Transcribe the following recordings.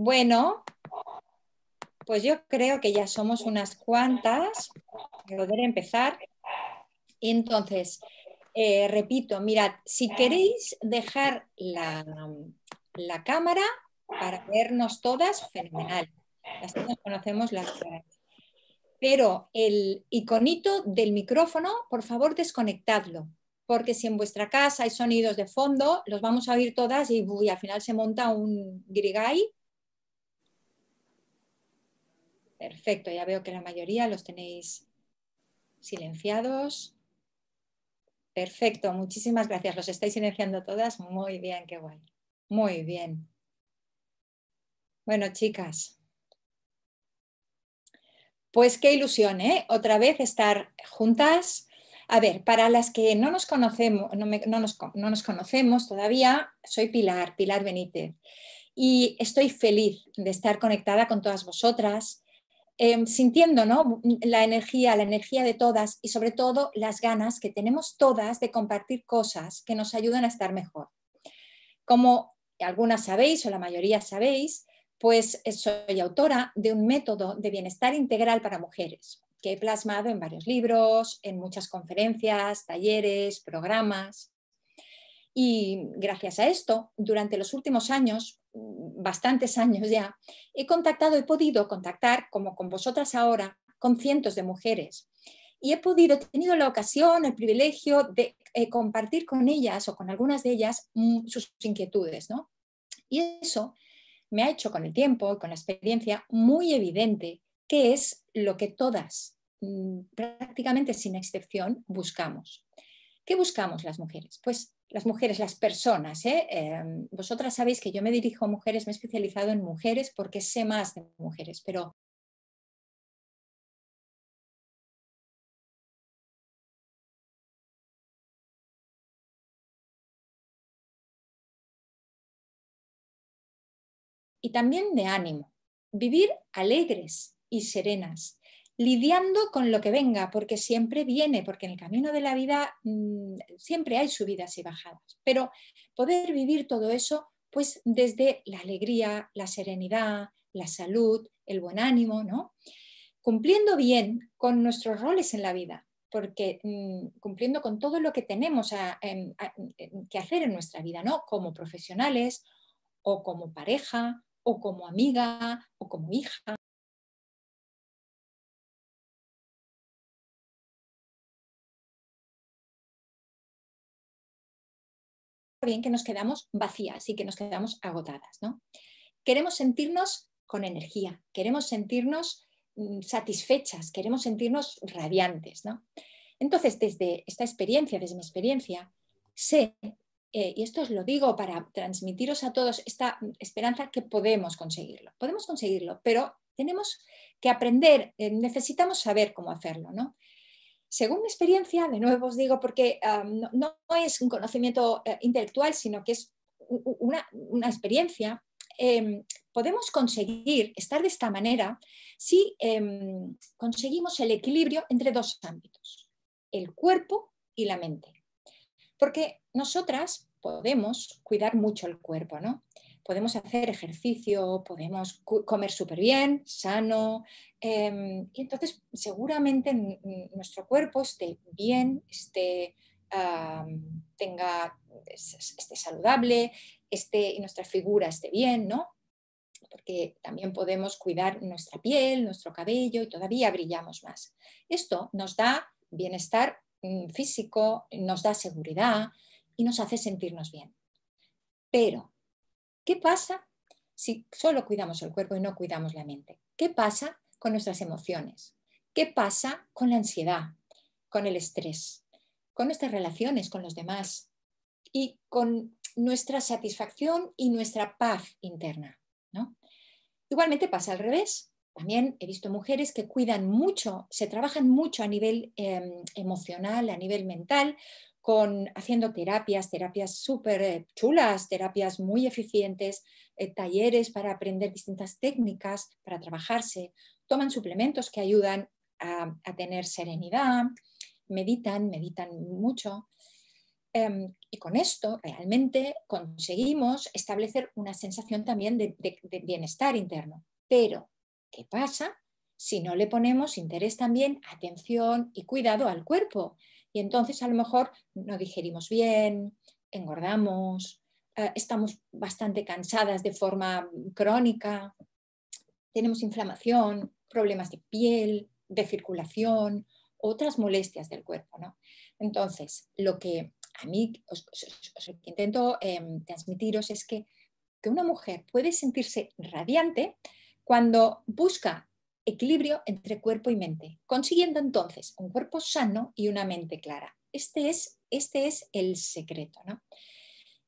Bueno, pues yo creo que ya somos unas cuantas para poder empezar. Entonces, eh, repito, mirad, si queréis dejar la, cámara para vernos todas, fenomenal. Las conocemos las Pero el iconito del micrófono, por favor, desconectadlo, porque si en vuestra casa hay sonidos de fondo, los vamos a oír todas y al final se monta un grigay Perfecto, ya veo que la mayoría los tenéis silenciados. Perfecto, muchísimas gracias. Los estáis silenciando todas. Muy bien, qué guay. Muy bien. Bueno, chicas. Pues qué ilusión, ¿eh? Otra vez estar juntas. A ver, para las que no nos conocemos, no, nos, no nos conocemos todavía, soy Pilar, Pilar Benítez. Y estoy feliz de estar conectada con todas vosotras Em, sintiendo la energía, la energía de todas y sobre todo las ganas que tenemos todas de compartir cosas que nos ayudan a estar mejor. Como algunas sabéis o la mayoría sabéis, pues eh, soy autora de un método de bienestar integral para mujeres que he plasmado en varios libros, en muchas conferencias, talleres, programas. Y gracias a esto, durante los últimos años bastantes años ya, he contactado, he podido contactar, como con vosotras ahora, con cientos de mujeres. Y he podido, he tenido la ocasión, el privilegio de eh, compartir con ellas o con algunas de ellas mm, sus inquietudes. ¿no? Y eso me ha hecho con el tiempo y con la experiencia muy evidente que es lo que todas, mm, prácticamente sin excepción, buscamos. ¿Qué buscamos las mujeres? Pues las mujeres, las personas. ¿eh? Em, vosotras sabéis que yo me dirijo a mujeres, me he especializado en mujeres porque sé más de mujeres, pero y también de ánimo. Vivir alegres y serenas, lidiando con lo que venga, porque siempre viene, porque en el camino de la vida mm, siempre hay subidas y bajadas, pero poder vivir todo eso pues desde la alegría, la serenidad, la salud, el buen ánimo, ¿no? Cumpliendo bien con nuestros roles en la vida, porque mm, cumpliendo con todo lo que tenemos que hacer en nuestra vida, ¿no? Como profesionales o como pareja o como amiga o como hija. bien que nos quedamos vacías y que nos quedamos agotadas. ¿no? Queremos sentirnos con energía, queremos sentirnos mm, satisfechas, queremos sentirnos radiantes. ¿no? Entonces, desde esta experiencia, desde mi experiencia, sé, eh, y esto os lo digo para transmitiros a todos esta mm, esperanza que podemos conseguirlo, podemos conseguirlo, pero tenemos que aprender, eh, necesitamos saber cómo hacerlo. ¿no? Según mi experiencia, de nuevo os digo, porque no, es un conocimiento eh, intelectual, sino que es una, experiencia, em, podemos conseguir estar de esta manera si em, conseguimos el equilibrio entre dos ámbitos, el cuerpo y la mente. Porque nosotras podemos cuidar mucho el cuerpo, ¿no? podemos hacer ejercicio, podemos comer súper bien, sano, em, y entonces seguramente nuestro cuerpo esté bien, esté, tenga, esté saludable, y nuestra figura esté bien, ¿no? porque también podemos cuidar nuestra piel, nuestro cabello y todavía brillamos más. Esto nos da bienestar mm, físico, nos da seguridad y nos hace sentirnos bien. Pero ¿Qué pasa si solo cuidamos el cuerpo y no cuidamos la mente? ¿Qué pasa con nuestras emociones? ¿Qué pasa con la ansiedad, con el estrés, con nuestras relaciones con los demás y con nuestra satisfacción y nuestra paz interna? Igualmente pasa al revés. También he visto mujeres que cuidan mucho, se trabajan mucho a nivel em, emocional, a nivel mental, con, haciendo terapias, terapias súper eh, chulas, terapias muy eficientes, eh, talleres para aprender distintas técnicas, para trabajarse, toman suplementos que ayudan a, tener serenidad, meditan, meditan mucho. Em, y con esto realmente conseguimos establecer una sensación también de bienestar interno. Pero ¿Qué pasa si no le ponemos interés también, atención y cuidado al cuerpo? Y entonces a lo mejor no digerimos bien, engordamos, eh, estamos bastante cansadas de forma crónica, tenemos inflamación, problemas de piel, de circulación, otras molestias del cuerpo. Entonces, lo que a mí intento em, transmitiros es que, que una mujer puede sentirse radiante cuando busca equilibrio entre cuerpo y mente, consiguiendo entonces un cuerpo sano y una mente clara. Este, este es, el secreto. ¿no?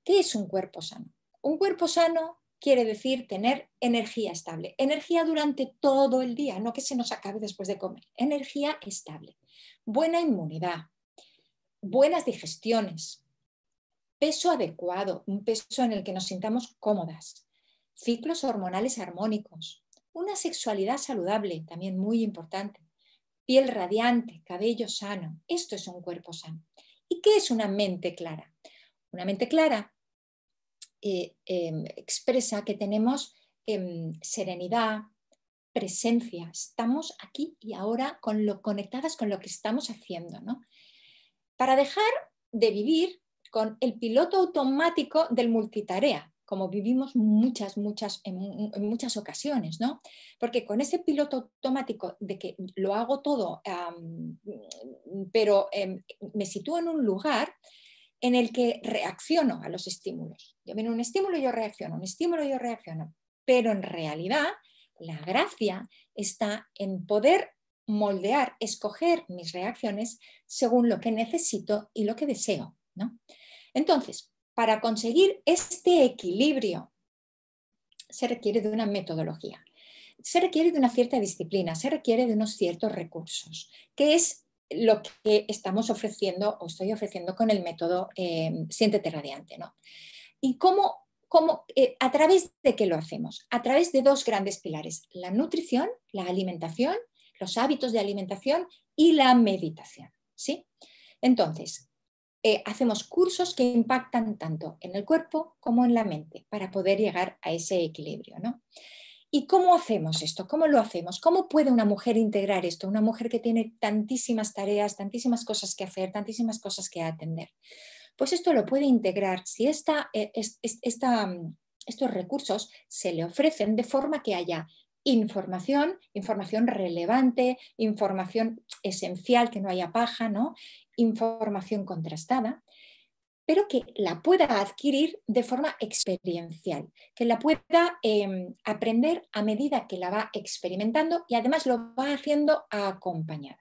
¿Qué es un cuerpo sano? Un cuerpo sano quiere decir tener energía estable, energía durante todo el día, no que se nos acabe después de comer, energía estable, buena inmunidad, buenas digestiones, peso adecuado, un peso en el que nos sintamos cómodas, ciclos hormonales armónicos, una sexualidad saludable, también muy importante. Piel radiante, cabello sano. Esto es un cuerpo sano. ¿Y qué es una mente clara? Una mente clara eh, em, expresa que tenemos em, serenidad, presencia, estamos aquí y ahora con lo, conectadas con lo que estamos haciendo, ¿no? Para dejar de vivir con el piloto automático del multitarea, como vivimos muchas, muchas, en, muchas ocasiones, ¿no? Porque con ese piloto automático de que lo hago todo, pero em, me sitúo en un lugar, en el que reacciono a los estímulos. Yo veo un estímulo, y yo reacciono, un estímulo, yo reacciono. Pero en realidad, la gracia está en poder moldear, escoger mis reacciones según lo que necesito y lo que deseo. ¿no? Entonces, para conseguir este equilibrio se requiere de una metodología, se requiere de una cierta disciplina, se requiere de unos ciertos recursos, que es lo que estamos ofreciendo o estoy ofreciendo con el método eh, Siéntete Radiante. ¿no? ¿Y cómo, eh, a través de qué lo hacemos? A través de dos grandes pilares, la nutrición, la alimentación, los hábitos de alimentación y la meditación. ¿sí? Entonces, eh, hacemos cursos que impactan tanto en el cuerpo como en la mente para poder llegar a ese equilibrio. ¿no? ¿Y cómo hacemos esto? ¿Cómo lo hacemos? ¿Cómo puede una mujer integrar esto? Una mujer que tiene tantísimas tareas, tantísimas cosas que hacer, tantísimas cosas que atender. Pues esto lo puede integrar si eh, mm, estos recursos se le ofrecen de forma que haya información, información relevante, información esencial, que no haya paja, ¿no? información contrastada, pero que la pueda adquirir de forma experiencial, que la pueda em, aprender a medida que la va experimentando y además lo va haciendo acompañada.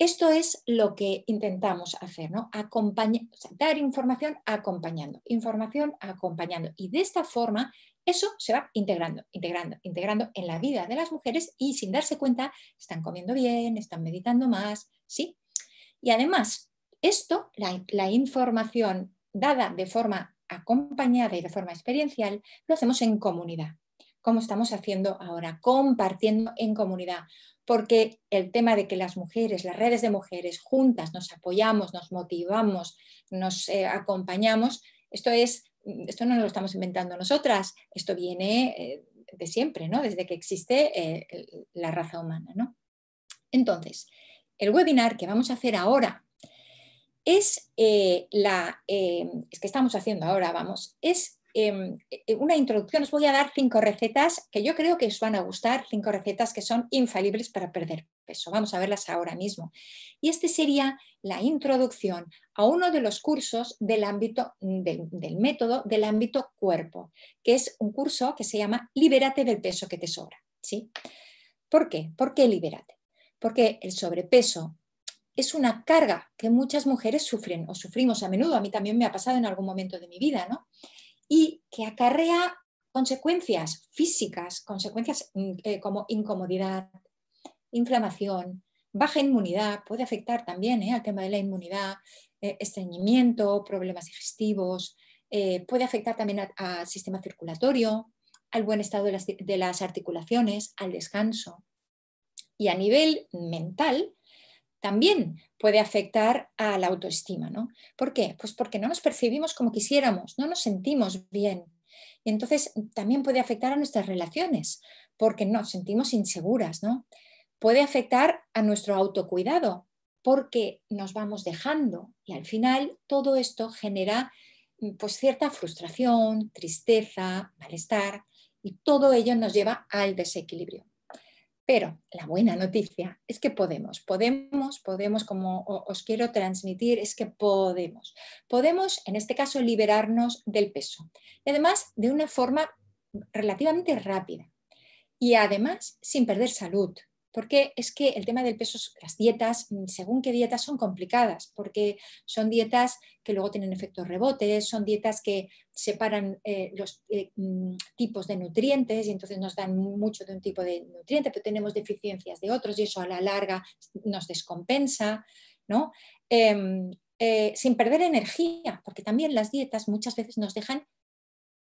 Esto es lo que intentamos hacer, ¿no? dar información acompañando, información acompañando. Y de esta forma eso se va integrando, integrando, integrando en la vida de las mujeres y sin darse cuenta están comiendo bien, están meditando más, ¿sí? Y además, esto, la, información dada de forma acompañada y de forma experiencial, lo hacemos en comunidad, como estamos haciendo ahora, compartiendo en comunidad, porque el tema de que las mujeres, las redes de mujeres juntas nos apoyamos, nos motivamos, nos eh, acompañamos, esto es Mm, esto no lo estamos inventando nosotras, esto viene eh, de siempre, ¿no? desde que existe eh, la raza humana. Entonces, el webinar que vamos a hacer ahora es eh, la es que estamos haciendo ahora, vamos, es em, una introducción. Os voy a dar cinco recetas que yo creo que os van a gustar, cinco recetas que son infalibles para perder peso. Vamos a verlas ahora mismo. Y este sería la introducción a uno de los cursos del ámbito del, método del ámbito cuerpo, que es un curso que se llama Libérate del peso que te sobra. ¿sí? ¿Por qué? ¿Por qué libérate? Porque el sobrepeso es una carga que muchas mujeres sufren o sufrimos a menudo, a mí también me ha pasado en algún momento de mi vida, ¿no? Y que acarrea consecuencias físicas, consecuencias mm, eh, como incomodidad, inflamación, baja inmunidad, puede afectar también eh, al tema de la inmunidad, eh, estreñimiento, problemas digestivos, eh, puede afectar también al sistema circulatorio, al buen estado de las, de las, articulaciones, al descanso. Y a nivel mental, también puede afectar a la autoestima. ¿no? ¿Por qué? Pues porque no nos percibimos como quisiéramos, no nos sentimos bien. Y entonces también puede afectar a nuestras relaciones, porque nos sentimos inseguras, ¿no? puede afectar a nuestro autocuidado porque nos vamos dejando y al final todo esto genera mm, pues cierta frustración, tristeza, malestar y todo ello nos lleva al desequilibrio. Pero la buena noticia es que podemos, podemos, podemos, como os quiero transmitir, es que podemos. Podemos, en este caso, liberarnos del peso. Y además, de una forma relativamente rápida. Y además, sin perder salud, porque es que el tema del peso, las dietas, mm, según qué dietas son complicadas, porque son dietas que luego tienen efectos rebotes, son dietas que separan eh, los eh, mm, tipos de nutrientes y entonces nos dan mucho de un tipo de nutriente, pero tenemos deficiencias de otros y eso a la larga nos descompensa, ¿no? Em, eh, sin perder energía, porque también las dietas muchas veces nos dejan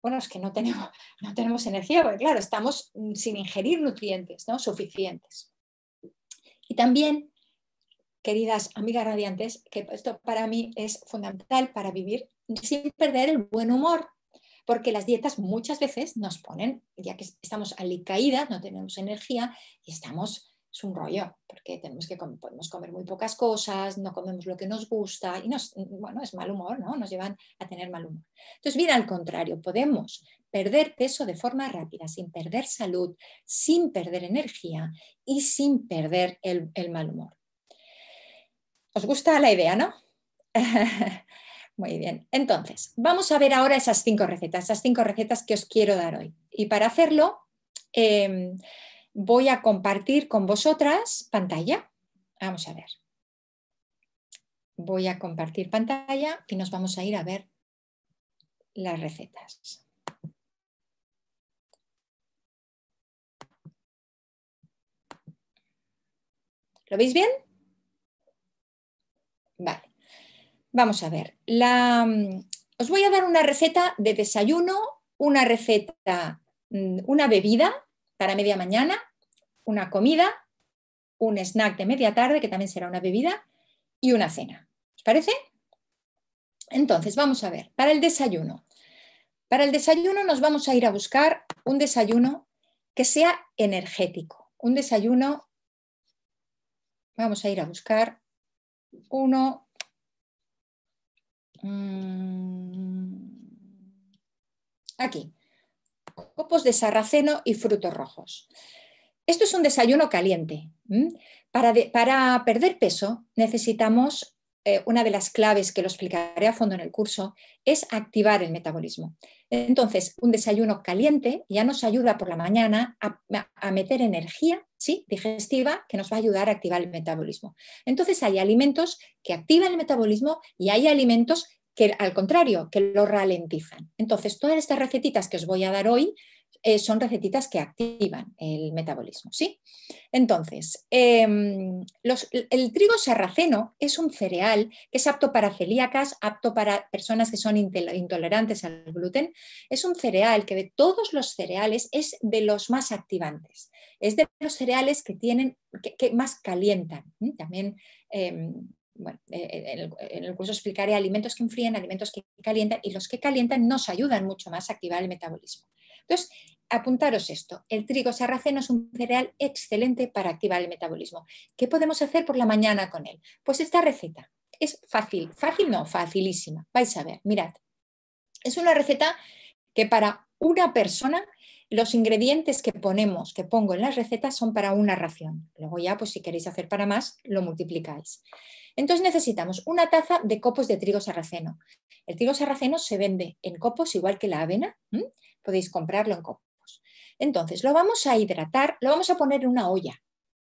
bueno, es que no tenemos, no tenemos energía, porque claro, estamos mm, sin ingerir nutrientes ¿no? suficientes. Y también, queridas amigas radiantes, que esto para mí es fundamental para vivir sin perder el buen humor, porque las dietas muchas veces nos ponen, ya que estamos alicaídas, no tenemos energía y estamos es un rollo, porque tenemos que podemos comer muy pocas cosas, no comemos lo que nos gusta y bueno, es mal humor, ¿no? Nos llevan a tener mal humor. Entonces, bien al contrario, podemos perder peso de forma rápida, sin perder salud, sin perder energía y sin perder el, mal humor. ¿Os gusta la idea, no? Muy bien, entonces vamos a ver ahora esas cinco recetas, esas cinco recetas que os quiero dar hoy. Y para hacerlo, em, voy a compartir con vosotras pantalla. Vamos a ver. Voy a compartir pantalla y nos vamos a ir a ver las recetas. ¿Lo veis bien? Vale. Vamos a ver. Mm, os voy a dar una receta de desayuno, una receta, mm, una bebida para media mañana una comida, un snack de media tarde, que también será una bebida, y una cena. ¿Os parece? Entonces, vamos a ver, para el desayuno. Para el desayuno nos vamos a ir a buscar un desayuno que sea energético, un desayuno, vamos a ir a buscar uno, mm, aquí, copos de sarraceno y frutos rojos. Esto es un desayuno caliente. Para, perder peso necesitamos, eh, una de las claves que lo explicaré a fondo en el curso, es activar el metabolismo. Entonces, un desayuno caliente ya nos ayuda por la mañana a, meter energía ¿sí? digestiva que nos va a ayudar a activar el metabolismo. Entonces, hay alimentos que activan el metabolismo y hay alimentos que al contrario, que lo ralentizan. Entonces, todas estas recetitas que os voy a dar hoy eh, son recetitas que activan el metabolismo. ¿sí? Entonces, em, el trigo sarraceno es un cereal que es apto para celíacas, apto para personas que son intolerantes al gluten. Es un cereal que de todos los cereales es de los más activantes. Es de los cereales que tienen que, más calientan. También em, bueno, eh, eh, en el, curso explicaré alimentos que enfríen, alimentos que calientan y los que calientan nos ayudan mucho más a activar el metabolismo. Entonces, apuntaros esto, el trigo sarraceno es un cereal excelente para activar el metabolismo. ¿Qué podemos hacer por la mañana con él? Pues esta receta es fácil, fácil no, facilísima, vais a ver, mirad. Es una receta que para una persona los ingredientes que ponemos, que pongo en las recetas son para una ración. Luego ya, pues si queréis hacer para más, lo multiplicáis. Entonces necesitamos una taza de copos de trigo sarraceno. El trigo sarraceno se vende en copos igual que la avena. Podéis comprarlo en copos. Entonces lo vamos a hidratar, lo vamos a poner en una olla,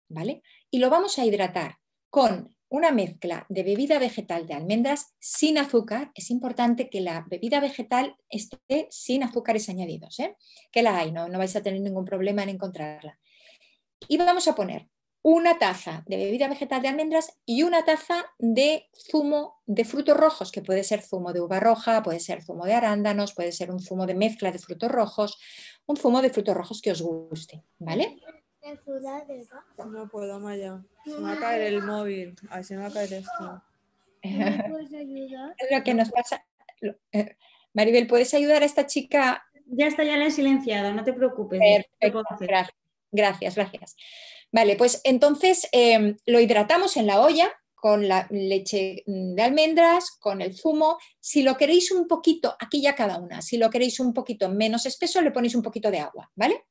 ¿vale? Y lo vamos a hidratar con una mezcla de bebida vegetal de almendras sin azúcar. Es importante que la bebida vegetal esté sin azúcares añadidos, ¿eh? que la hay, no vais a tener ningún problema en encontrarla. Y vamos a poner una taza de bebida vegetal de almendras y una taza de zumo de frutos rojos, que puede ser zumo de uva roja, puede ser zumo de arándanos, puede ser un zumo de mezcla de frutos rojos, un zumo de frutos rojos que os guste, ¿vale? No puedo, Maya. Se me va a caer el móvil. así me va a caer esto. lo eh, Maribel, ¿puedes ayudar a esta chica? Ya está, ya la he silenciado, no te preocupes. gracias. gracias. Vale, pues entonces em, lo hidratamos en la olla con la leche de almendras, con el zumo. Si lo queréis un poquito, aquí ya cada una, si lo queréis un poquito menos espeso, le ponéis un poquito de agua, ¿vale?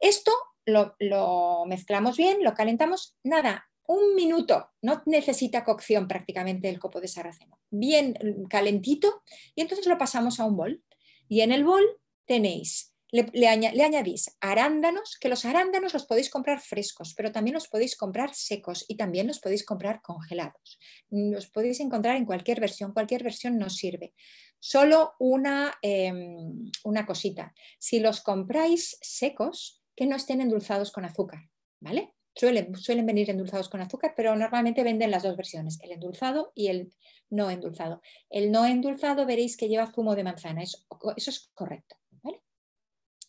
Esto lo, lo mezclamos bien, lo calentamos, nada, un minuto, no necesita cocción prácticamente el copo de sarraceno, bien calentito, y entonces lo pasamos a un bol. Y en el bol tenéis le, añadís arándanos, que los arándanos los podéis comprar frescos, pero también los podéis comprar secos y también los podéis comprar congelados. Los podéis encontrar en cualquier versión, cualquier versión nos sirve. Solo una, em, una cosita, si los compráis secos, que no estén endulzados con azúcar, ¿vale? Suelen, suelen venir endulzados con azúcar, pero normalmente venden las dos versiones, el endulzado y el no endulzado. El no endulzado veréis que lleva zumo de manzana, eso es correcto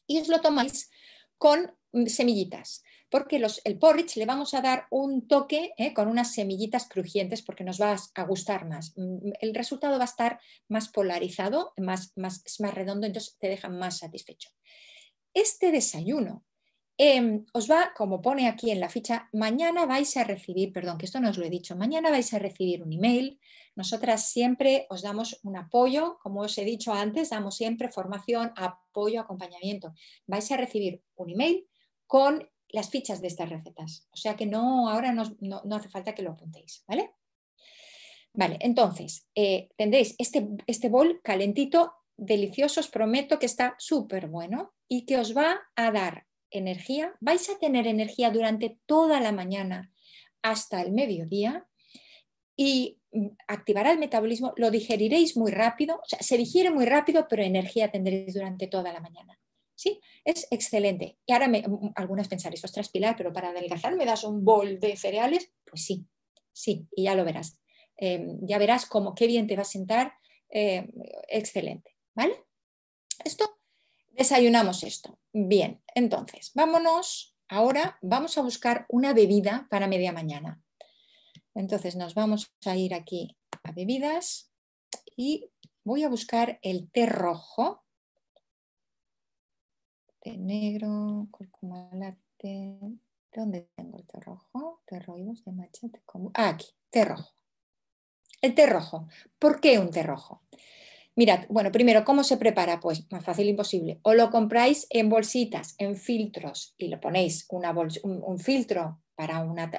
y os lo tomáis con semillitas, porque el porridge le vamos a dar un toque eh, con unas semillitas crujientes porque nos va a gustar más. Mm, el resultado va a estar más polarizado, más, más, es más redondo, entonces te deja más satisfecho. Este desayuno Em, os va, como pone aquí en la ficha, mañana vais a recibir, perdón, que esto no os lo he dicho, mañana vais a recibir un email. Nosotras siempre os damos un apoyo, como os he dicho antes, damos siempre formación, apoyo, acompañamiento. Vais a recibir un email con las fichas de estas recetas. O sea que no, ahora no, hace falta que lo apuntéis, ¿vale? Vale, entonces eh, tendréis este, este bol calentito, delicioso, os prometo que está súper bueno y que os va a dar energía, vais a tener energía durante toda la mañana hasta el mediodía y mm, activará el metabolismo, lo digeriréis muy rápido, o sea, se digiere muy rápido, pero energía tendréis durante toda la mañana. ¿Sí? Es excelente. Y ahora me, mm, algunas pensaréis, ostras Pilar, pero para adelgazar me das un bol de cereales. Pues sí, sí, y ya lo verás. Em, ya verás cómo qué bien te va a sentar. Eh, excelente. ¿Vale? Esto Desayunamos esto. Bien, entonces, vámonos. Ahora vamos a buscar una bebida para media mañana. Entonces nos vamos a ir aquí a bebidas y voy a buscar el té rojo. Té negro, cúrcuma latte. ¿Dónde tengo el té rojo? Té de machete. Ah, aquí, té rojo. El té rojo. ¿Por qué un té rojo? Mirad, bueno, primero, ¿cómo se prepara? Pues más fácil imposible. O lo compráis en bolsitas, en filtros, y lo ponéis una un, filtro para una,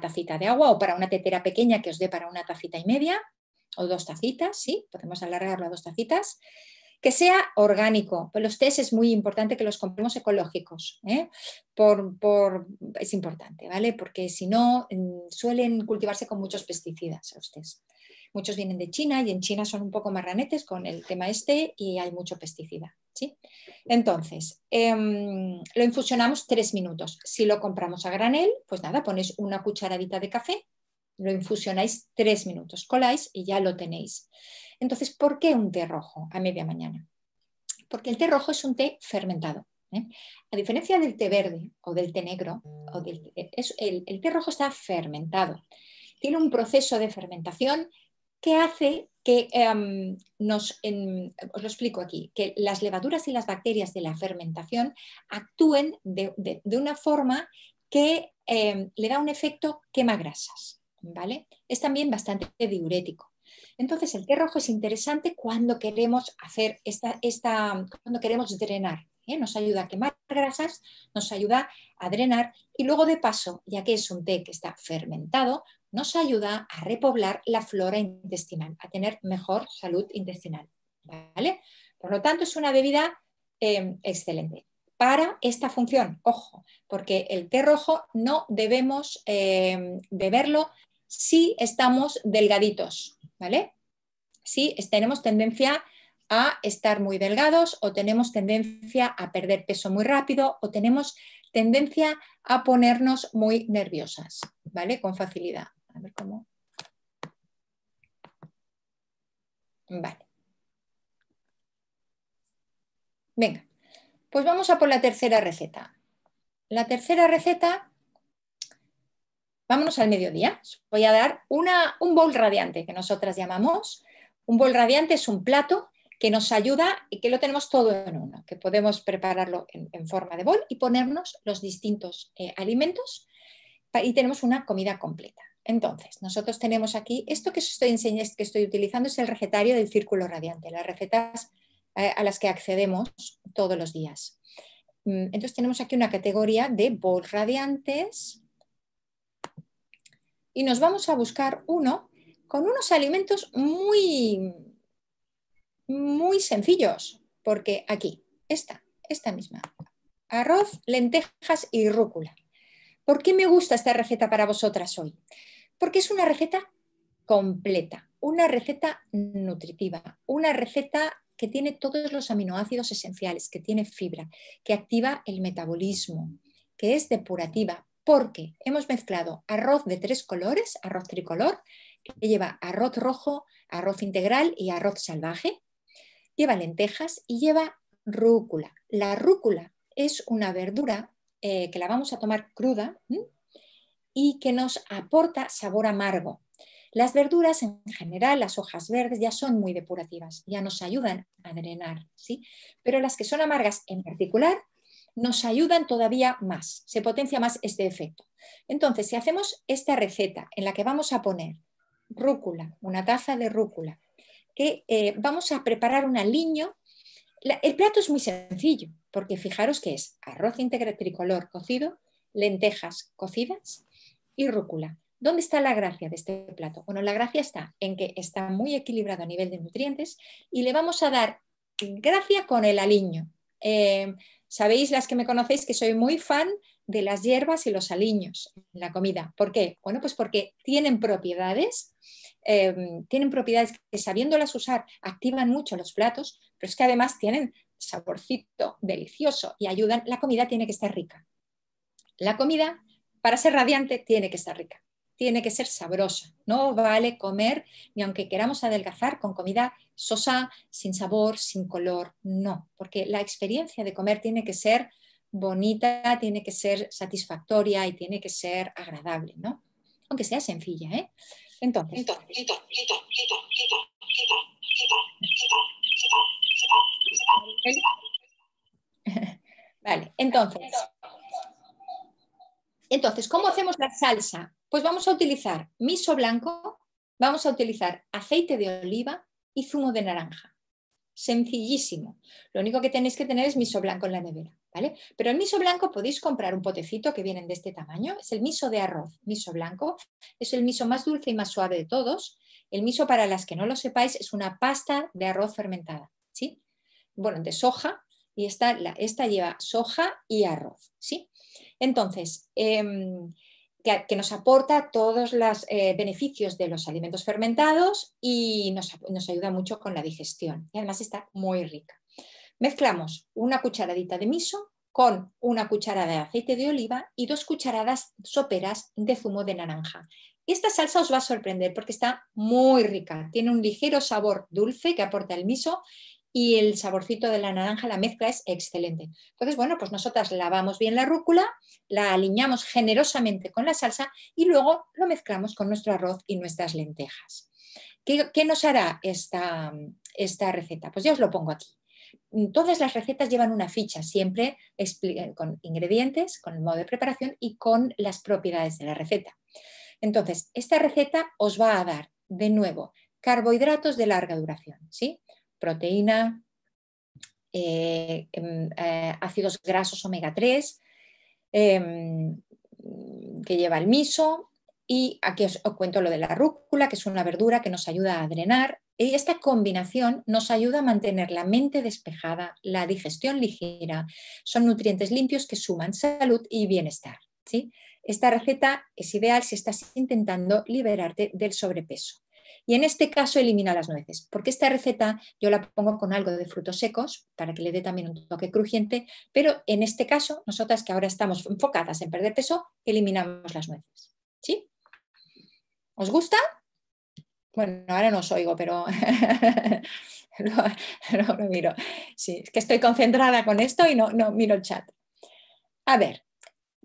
tacita de agua o para una tetera pequeña que os dé para una tacita y media, o dos tacitas, sí, podemos alargarlo a dos tacitas. Que sea orgánico, pues los test es muy importante que los compremos ecológicos, ¿eh? por, es importante, ¿vale? Porque si no, mm, suelen cultivarse con muchos pesticidas los ustedes. Muchos vienen de China y en China son un poco marranetes con el tema este y hay mucho pesticida. ¿sí? Entonces, em, lo infusionamos tres minutos. Si lo compramos a granel, pues nada, ponéis una cucharadita de café, lo infusionáis tres minutos, coláis y ya lo tenéis. Entonces, ¿por qué un té rojo a media mañana? Porque el té rojo es un té fermentado. ¿eh? A diferencia del té verde o del té negro, o el té rojo está fermentado. Tiene un proceso de fermentación que hace que em, nos, os lo explico aquí, que las levaduras y las bacterias de la fermentación actúen de, una forma que em, le da un efecto quema grasas, ¿vale? Es también bastante diurético. Entonces, el té rojo es interesante cuando queremos hacer esta, esta, cuando queremos drenar ¿eh? nos ayuda a quemar grasas, nos ayuda a drenar y luego de paso, ya que es un té que está fermentado, nos ayuda a repoblar la flora intestinal, a tener mejor salud intestinal. ¿vale? Por lo tanto, es una bebida em, excelente para esta función, ojo, porque el té rojo no debemos em, beberlo si estamos delgaditos, ¿vale? Si tenemos tendencia a a estar muy delgados o tenemos tendencia a perder peso muy rápido o tenemos tendencia a ponernos muy nerviosas, ¿vale? Con facilidad. A ver cómo. Vale. Venga, pues vamos a por la tercera receta. La tercera receta, vámonos al mediodía. voy a dar un bol radiante que nosotras llamamos. Un bol radiante es un plato que nos ayuda y que lo tenemos todo en uno, que podemos prepararlo en, forma de bol y ponernos los distintos eh, alimentos y tenemos una comida completa. Entonces, nosotros tenemos aquí, esto que estoy, enseñando, que estoy utilizando es el recetario del círculo radiante, las recetas eh, a las que accedemos todos los días. Mm, entonces tenemos aquí una categoría de bol radiantes y nos vamos a buscar uno con unos alimentos muy muy sencillos, porque aquí, esta, esta misma, arroz, lentejas y rúcula. ¿Por qué me gusta esta receta para vosotras hoy? Porque es una receta completa, una receta nutritiva, una receta que tiene todos los aminoácidos esenciales, que tiene fibra, que activa el metabolismo, que es depurativa, porque hemos mezclado arroz de tres colores, arroz tricolor, que lleva arroz rojo, arroz integral y arroz salvaje, lleva lentejas y lleva rúcula. La rúcula es una verdura eh, que la vamos a tomar cruda y que nos aporta sabor amargo. Las verduras en general, las hojas verdes, ya son muy depurativas, ya nos ayudan a drenar, ¿sí? Pero las que son amargas en particular nos ayudan todavía más, se potencia más este efecto. Entonces, si hacemos esta receta en la que vamos a poner rúcula, una taza de rúcula, que eh, vamos a preparar un aliño. el plato es muy sencillo, porque fijaros que es arroz integral tricolor cocido, lentejas cocidas y rúcula. ¿Dónde está la gracia de este plato? Bueno, la gracia está en que está muy equilibrado a nivel de nutrientes y le vamos a dar gracia con el aliño. Em, sabéis, las que me conocéis, que soy muy fan de las hierbas y los aliños en la comida. ¿Por qué? Bueno, pues porque tienen propiedades Em, tienen propiedades que sabiéndolas usar activan mucho los platos, pero es que además tienen saborcito delicioso y ayudan. La comida tiene que estar rica. La comida, para ser radiante, tiene que estar rica, tiene que ser sabrosa. No vale comer, ni aunque queramos adelgazar, con comida sosa, sin sabor, sin color, no, porque la experiencia de comer tiene que ser bonita, tiene que ser satisfactoria y tiene que ser agradable, ¿no? Aunque sea sencilla, ¿eh? Entonces. Vale, entonces. Entonces, ¿cómo hacemos la salsa? Pues vamos a utilizar miso blanco, vamos a utilizar aceite de oliva y zumo de naranja. Sencillísimo. Lo único que tenéis que tener es miso blanco en la nevera. Pero el miso blanco podéis comprar un potecito que vienen de este tamaño, es el miso de arroz, miso blanco, es el miso más dulce y más suave de todos. El miso, para las que no lo sepáis, es una pasta de arroz fermentada, ¿sí? Bueno, de soja, y esta, lleva soja y arroz, ¿sí? Entonces, em, que, nos aporta todos los eh, beneficios de los alimentos fermentados y nos, nos ayuda mucho con la digestión. Y además está muy rica. Mezclamos una cucharadita de miso con una cucharada de aceite de oliva y dos cucharadas soperas de zumo de naranja. Esta salsa os va a sorprender porque está muy rica. Tiene un ligero sabor dulce que aporta el miso y el saborcito de la naranja, la mezcla es excelente. Entonces, bueno, pues nosotras lavamos bien la rúcula, la aliñamos generosamente con la salsa y luego lo mezclamos con nuestro arroz y nuestras lentejas. ¿Qué, nos hará esta, esta receta? Pues ya os lo pongo aquí todas las recetas llevan una ficha siempre eh, con ingredientes, con el modo de preparación y con las propiedades de la receta. Entonces, esta receta os va a dar, de nuevo, carbohidratos de larga duración, ¿sí? proteína, eh, em, eh, ácidos grasos omega 3, em, que lleva el miso, y aquí os, cuento lo de la rúcula, que es una verdura que nos ayuda a drenar, esta combinación nos ayuda a mantener la mente despejada, la digestión ligera, son nutrientes limpios que suman salud y bienestar. Esta receta es ideal si estás intentando liberarte del sobrepeso. Y en este caso elimina las nueces, porque esta receta yo la pongo con algo de frutos secos para que le dé también un toque crujiente, pero en este caso nosotras que ahora estamos enfocadas en perder peso, eliminamos las nueces. ¿Sí? ¿Os gusta? Bueno, ahora no os oigo, pero lo, lo, miro. Sí, es que estoy concentrada con esto y no, no miro el chat. A ver,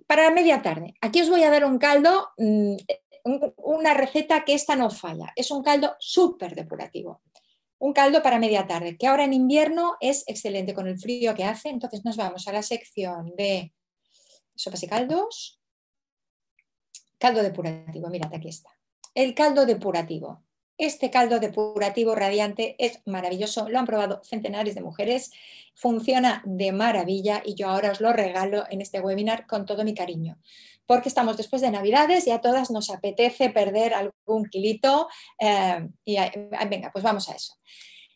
para media tarde, aquí os voy a dar un caldo, mm, una receta que esta no falla. Es un caldo súper depurativo. Un caldo para media tarde, que ahora en invierno es excelente con el frío que hace. Entonces nos vamos a la sección de sopas y caldos. Caldo depurativo, mirad, aquí está. El caldo depurativo. Este caldo depurativo radiante es maravilloso, lo han probado centenares de mujeres, funciona de maravilla y yo ahora os lo regalo en este webinar con todo mi cariño, porque estamos después de Navidades y a todas nos apetece perder algún kilito eh, y venga, pues vamos a eso.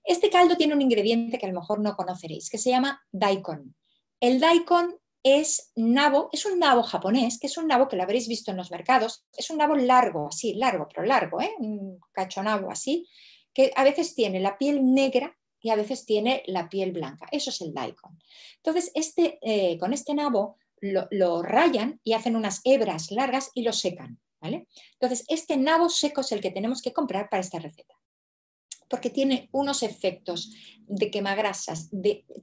Este caldo tiene un ingrediente que a lo mejor no conoceréis, que se llama daikon. El daikon es nabo, es un nabo japonés, que es un nabo que lo habréis visto en los mercados, es un nabo largo, así, largo, pero largo, ¿eh? un cachonabo así, que a veces tiene la piel negra y a veces tiene la piel blanca. Eso es el daikon. Entonces, este, eh, con este nabo lo, lo, rayan y hacen unas hebras largas y lo secan. ¿vale? Entonces, este nabo seco es el que tenemos que comprar para esta receta porque tiene unos efectos de quemagrasas,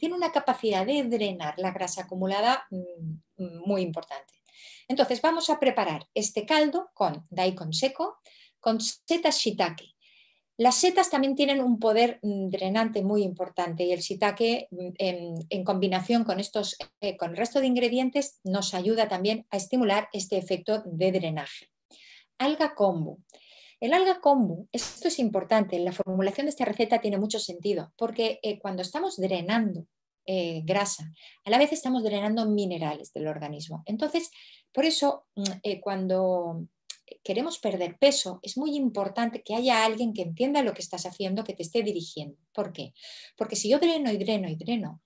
tiene una capacidad de drenar la grasa acumulada mm, mm, muy importante. Entonces vamos a preparar este caldo con daikon seco, con setas shiitake. Las setas también tienen un poder mm, drenante muy importante y el shiitake en, combinación con, estos, eh, con el resto de ingredientes nos ayuda también a estimular este efecto de drenaje. Alga kombu. El alga kombu, esto es importante, la formulación de esta receta tiene mucho sentido, porque eh, cuando estamos drenando eh, grasa, a la vez estamos drenando minerales del organismo. Entonces, por eso, mm, eh, cuando queremos perder peso, es muy importante que haya alguien que entienda lo que estás haciendo, que te esté dirigiendo. ¿Por qué? Porque si yo dreno y dreno y dreno,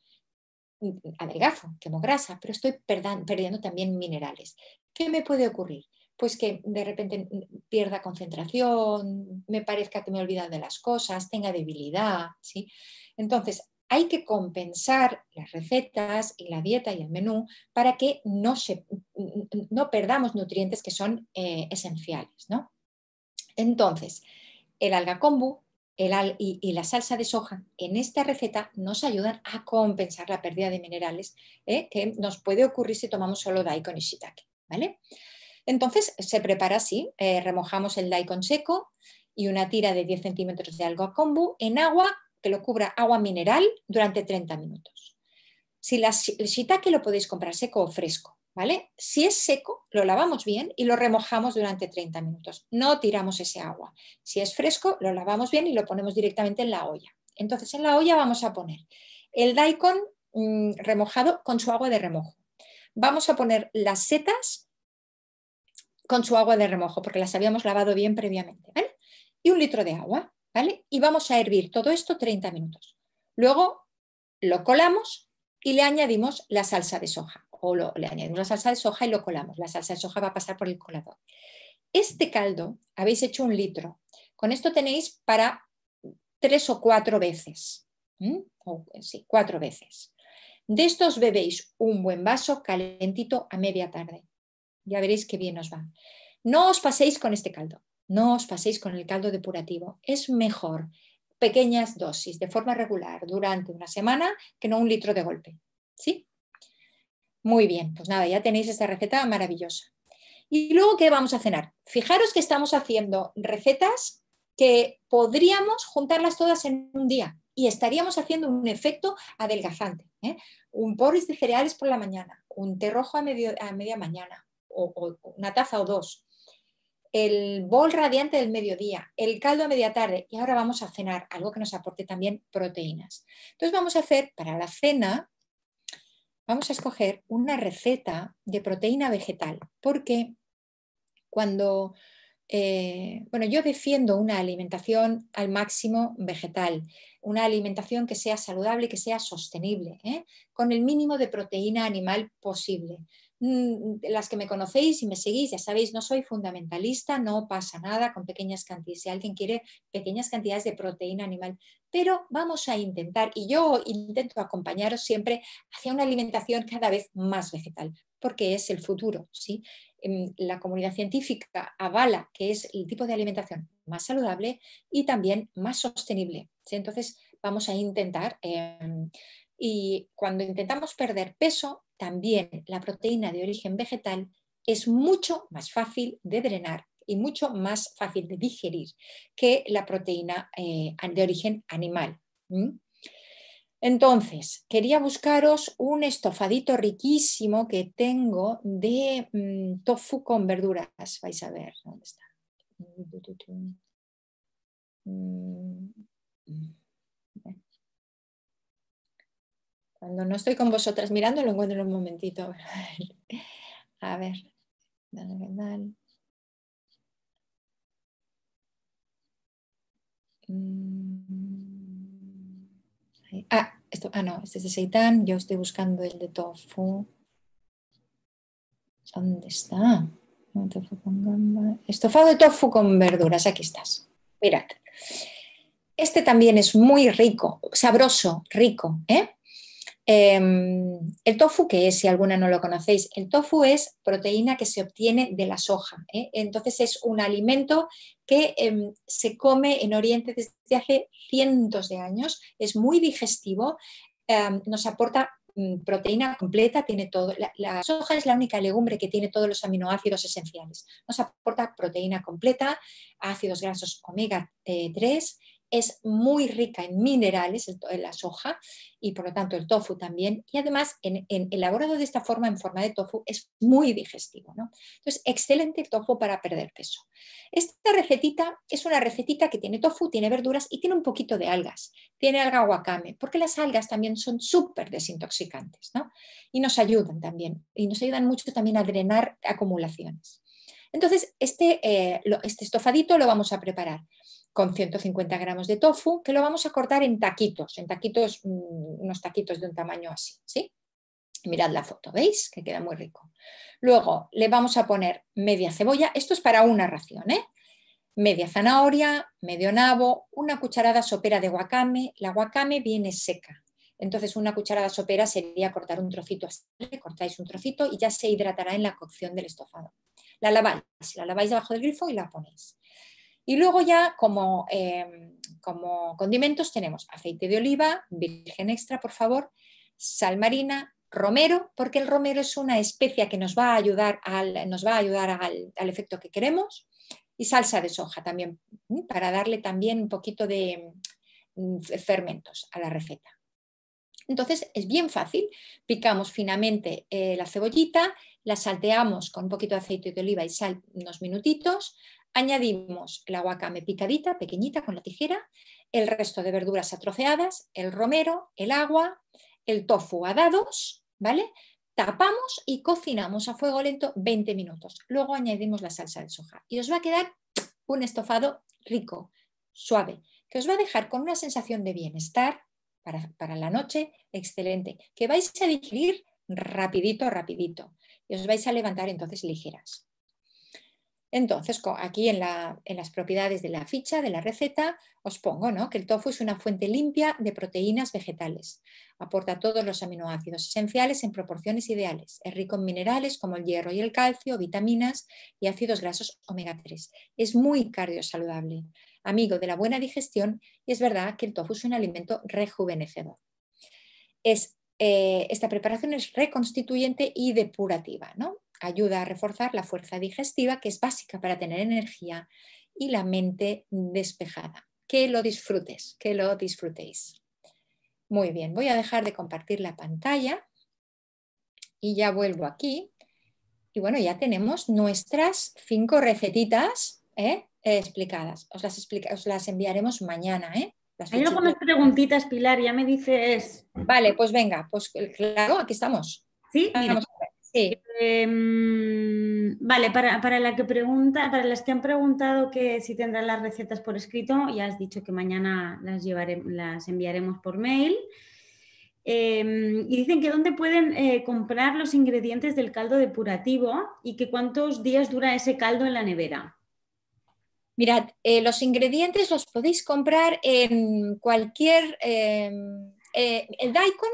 mm, adelgazo, quemo grasa, pero estoy perdiendo también minerales. ¿Qué me puede ocurrir? pues que de repente pierda concentración, me parezca que me he de las cosas, tenga debilidad. ¿sí? Entonces, hay que compensar las recetas y la dieta y el menú para que no, se, no perdamos nutrientes que son eh, esenciales. ¿no? Entonces, el alga kombu el y, la salsa de soja en esta receta nos ayudan a compensar la pérdida de minerales eh, que nos puede ocurrir si tomamos solo daikon y shiitake. ¿vale? Entonces se prepara así, eh, remojamos el daikon seco y una tira de 10 centímetros de alga kombu en agua que lo cubra agua mineral durante 30 minutos. Si la, el shiitake lo podéis comprar seco o fresco, ¿vale? Si es seco, lo lavamos bien y lo remojamos durante 30 minutos. No tiramos ese agua. Si es fresco, lo lavamos bien y lo ponemos directamente en la olla. Entonces en la olla vamos a poner el daikon mm, remojado con su agua de remojo. Vamos a poner las setas con su agua de remojo, porque las habíamos lavado bien previamente, ¿vale? Y un litro de agua, ¿vale? Y vamos a hervir todo esto 30 minutos. Luego lo colamos y le añadimos la salsa de soja, o le añadimos la salsa de soja y lo colamos. La salsa de soja va a pasar por el colador. Este caldo habéis hecho un litro. Con esto tenéis para tres o cuatro veces. sí, cuatro veces. De estos bebéis un buen vaso calentito a media tarde. Ya veréis qué bien os va. No os paséis con este caldo, no os paséis con el caldo depurativo. Es mejor pequeñas dosis de forma regular durante una semana que no un litro de golpe. ¿Sí? Muy bien, pues nada, ya tenéis esta receta maravillosa. ¿Y luego qué vamos a cenar? Fijaros que estamos haciendo recetas que podríamos juntarlas todas en un día y estaríamos haciendo un efecto adelgazante. ¿eh? Un porridge de cereales por la mañana, un té rojo a media mañana, una taza o dos, el bol radiante del mediodía, el caldo a media tarde y ahora vamos a cenar, algo que nos aporte también proteínas. Entonces vamos a hacer para la cena, vamos a escoger una receta de proteína vegetal, porque cuando, eh, bueno, yo defiendo una alimentación al máximo vegetal, una alimentación que sea saludable, que sea sostenible, ¿eh? con el mínimo de proteína animal posible. Mm, las que me conocéis y me seguís, ya sabéis, no soy fundamentalista, no pasa nada con pequeñas cantidades. Si alguien quiere pequeñas cantidades de proteína animal, pero vamos a intentar, y yo intento acompañaros siempre hacia una alimentación cada vez más vegetal, porque es el futuro. ¿sí? Em, la comunidad científica avala que es el tipo de alimentación más saludable y también más sostenible. Entonces, vamos a intentar. Em, y cuando intentamos perder peso, también la proteína de origen vegetal es mucho más fácil de drenar y mucho más fácil de digerir que la proteína eh, de origen animal. Entonces, quería buscaros un estofadito riquísimo que tengo de mm, tofu con verduras. Vais a ver dónde está. Mm, mm, cuando no estoy con vosotras mirando, lo encuentro en un momentito. A ver, dale, mm. Ah, esto, ah, no, este es de Seitan. Yo estoy buscando el de tofu. ¿Dónde está? Estofado de tofu con verduras. Aquí estás. Mirad. Este también es muy rico, sabroso, rico. ¿eh? Em, el tofu, que es, si alguna no lo conocéis, el tofu es proteína que se obtiene de la soja. ¿eh? Entonces es un alimento que em, se come en Oriente desde hace cientos de años, es muy digestivo, em, nos aporta mm, proteína completa, tiene todo. La, la, soja es la única legumbre que tiene todos los aminoácidos esenciales. Nos aporta proteína completa, ácidos grasos omega 3 eh, es muy rica en minerales, en la soja, y por lo tanto el tofu también. Y además, en, elaborado de esta forma, en forma de tofu, es muy digestivo. Entonces, excelente el tofu para perder peso. Esta recetita es una recetita que tiene tofu, tiene verduras y tiene un poquito de algas. Tiene alga wakame, porque las algas también son súper desintoxicantes y nos ayudan también. Y nos ayudan mucho también a drenar acumulaciones. Entonces, este, eh, este estofadito lo vamos a preparar con 150 gramos de tofu, que lo vamos a cortar en taquitos, en taquitos, mm, unos taquitos de un tamaño así, ¿sí? Mirad la foto, ¿veis? Que queda muy rico. Luego le vamos a poner media cebolla, esto es para una ración, ¿eh? Media zanahoria, medio nabo, una cucharada sopera de guacame, la guacame viene seca, entonces, una cucharada sopera sería cortar un trocito así, cortáis un trocito y ya se hidratará en la cocción del estofado. La laváis, la laváis debajo del grifo y la ponéis. Y luego ya em, como, condimentos tenemos aceite de oliva, virgen extra, por favor, sal marina, romero, porque el romero es una especia que nos va a ayudar al, nos va a ayudar al, efecto que queremos, y salsa de soja también, para darle también un poquito de mm, fermentos a la receta. Entonces es bien fácil, picamos finamente eh, la cebollita, la salteamos con un poquito de aceite de oliva y sal unos minutitos, añadimos la aguacate picadita, pequeñita, con la tijera, el resto de verduras atroceadas, el romero, el agua, el tofu a dados, ¿vale? Tapamos y cocinamos a fuego lento 20 minutos. Luego añadimos la salsa de soja y os va a quedar un estofado rico, suave, que os va a dejar con una sensación de bienestar para, para la noche excelente, que vais a digerir rapidito, rapidito y os vais a levantar entonces ligeras. Entonces, aquí en, las propiedades de la ficha, de la receta, os pongo que el tofu es una fuente limpia de proteínas vegetales. Aporta todos los aminoácidos esenciales en proporciones ideales. Es rico en minerales como el hierro y el calcio, vitaminas y ácidos grasos omega 3. Es muy cardiosaludable, amigo de la buena digestión y es verdad que el tofu es un alimento rejuvenecedor. Eh, esta preparación es reconstituyente y depurativa. ¿no? ayuda a reforzar la fuerza digestiva, que es básica para tener energía, y la mente despejada. Que lo disfrutes, que lo disfrutéis. Muy bien, voy a dejar de compartir la pantalla y ya vuelvo aquí. Y bueno, ya tenemos nuestras cinco recetitas ¿eh? explicadas. Os las, las, enviaremos mañana. ¿eh? Hay algunas preguntitas, Pilar, ya me dices. Vale, pues venga, pues claro, aquí estamos. Sí, ver. Em, vale, para, la que pregunta, para las que han preguntado que si tendrán las recetas por escrito, ya has dicho que mañana las, las enviaremos por mail. Em, y dicen que dónde pueden eh, comprar los ingredientes del caldo depurativo y que cuántos días dura ese caldo en la nevera. Mirad, eh, los ingredientes los podéis comprar en cualquier... Em, eh, el daikon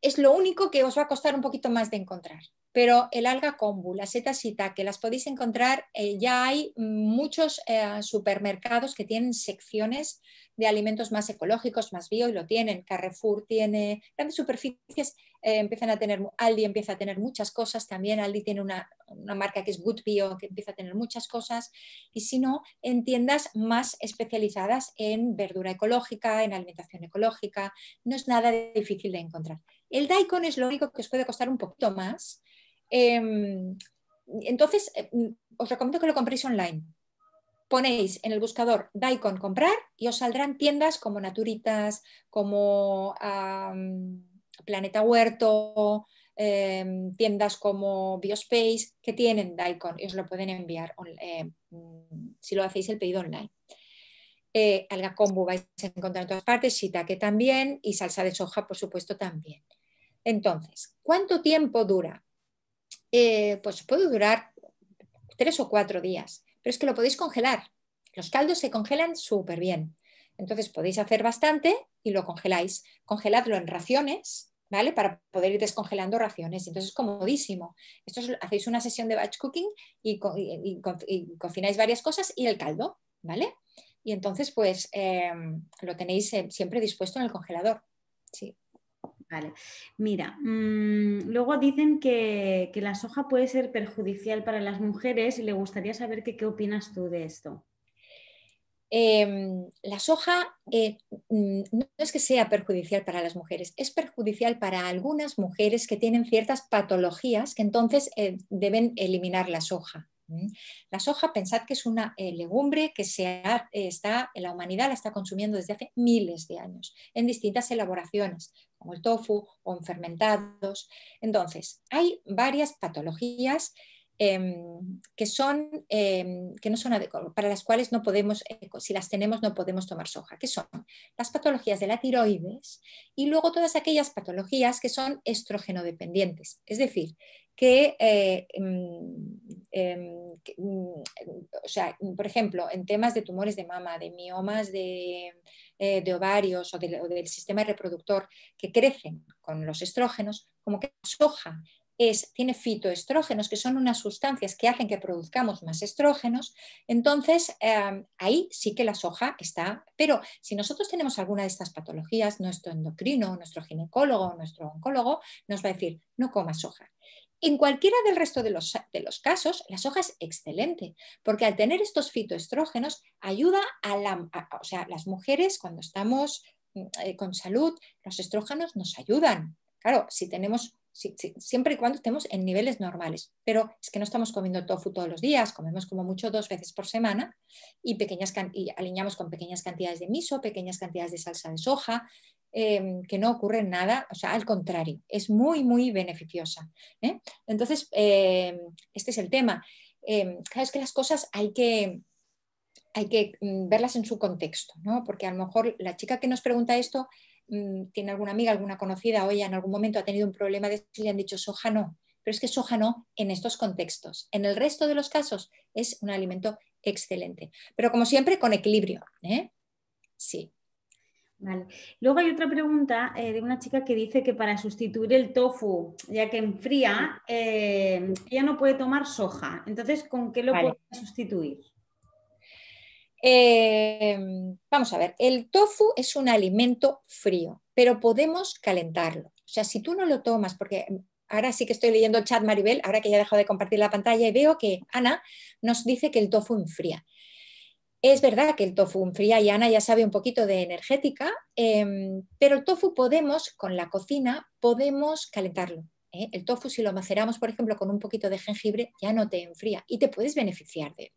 es lo único que os va a costar un poquito más de encontrar pero el alga kombu, la seta y que las podéis encontrar, eh, ya hay muchos eh, supermercados que tienen secciones de alimentos más ecológicos, más bio, y lo tienen. Carrefour tiene grandes superficies, eh, empiezan a tener, Aldi empieza a tener muchas cosas también, Aldi tiene una, una, marca que es Good Bio, que empieza a tener muchas cosas, y si no, en tiendas más especializadas en verdura ecológica, en alimentación ecológica, no es nada difícil de encontrar. El daikon es lo único que os puede costar un poquito más, Em, entonces, em, os recomiendo que lo compréis online. Ponéis en el buscador Daikon comprar y os saldrán tiendas como Naturitas, como Planeta Huerto, em, tiendas como Biospace que tienen Daikon y os lo pueden enviar si lo hacéis el pedido online. Eh, alga kombu vais a encontrar en todas partes, shiitake también y salsa de soja, por supuesto, también. Entonces, ¿cuánto tiempo dura? Eh, pues puede durar tres o cuatro días, pero es que lo podéis congelar. Los caldos se congelan súper bien. Entonces podéis hacer bastante y lo congeláis. Congeladlo en raciones, ¿vale? Para poder ir descongelando raciones. Entonces es comodísimo. Esto hacéis una sesión de batch cooking y, cocináis varias cosas y el caldo, ¿vale? Y entonces pues eh, lo tenéis eh, siempre dispuesto en el congelador. Sí. Vale, mira, mm, luego dicen que, la soja puede ser perjudicial para las mujeres y le gustaría saber qué opinas tú de esto. Em, la soja eh, mm, no es que sea perjudicial para las mujeres, es perjudicial para algunas mujeres que tienen ciertas patologías que entonces eh, deben eliminar la soja. La soja, pensad que es una eh, legumbre que se la humanidad la está consumiendo desde hace miles de años en distintas elaboraciones como el tofu o en fermentados. Entonces, hay varias patologías em, que, son, em, que no son adecuadas, para las cuales no podemos, eh, si las tenemos, no podemos tomar soja, que son las patologías de la tiroides y luego todas aquellas patologías que son estrógeno dependientes. es decir, que, eh, em, em, mm, o sea, por ejemplo, en temas de tumores de mama, de miomas de, eh, ovarios o, del sistema reproductor que crecen con los estrógenos, como que la soja es, tiene fitoestrógenos, que son unas sustancias que hacen que produzcamos más estrógenos, entonces em, ahí sí que la soja está. Pero si nosotros tenemos alguna de estas patologías, nuestro endocrino, nuestro ginecólogo, nuestro oncólogo nos va a decir, no comas soja. En cualquiera del resto de los, de los, casos, las hojas excelente, porque al tener estos fitoestrógenos ayuda a, o sea, las mujeres cuando estamos mm, eh, con salud, los estrógenos nos ayudan Claro, si tenemos, siempre y cuando estemos en niveles normales, pero es que no estamos comiendo tofu todos los días, comemos como mucho dos veces por semana y, pequeñas, y alineamos con pequeñas cantidades de miso, pequeñas cantidades de salsa de soja, em, que no ocurre nada, o sea, al contrario, es muy, muy beneficiosa. ¿eh? Entonces, em, este es el tema. Em, claro, es que las cosas hay que, hay que mm, verlas en su contexto, porque a lo mejor la chica que nos pregunta esto Mm, tiene alguna amiga, alguna conocida, o ella en algún momento ha tenido un problema de y le han dicho soja no, pero es que soja no en estos contextos. En el resto de los casos es un alimento excelente, pero como siempre con equilibrio. ¿eh? Sí. Vale. Luego hay otra pregunta eh, de una chica que dice que para sustituir el tofu, ya que enfría, eh, ella no puede tomar soja. Entonces, ¿con qué lo puede sustituir? Eh, vamos a ver, el tofu es un alimento frío, pero podemos calentarlo. O sea, si tú no lo tomas, porque ahora sí que estoy leyendo el chat Maribel, ahora que ya he dejado de compartir la pantalla y veo que Ana nos dice que el tofu enfría. Es verdad que el tofu enfría y Ana ya sabe un poquito de energética, em, pero el tofu podemos, con la cocina, podemos calentarlo. ¿eh? El tofu si lo maceramos, por ejemplo, con un poquito de jengibre, ya no te enfría y te puedes beneficiar de él.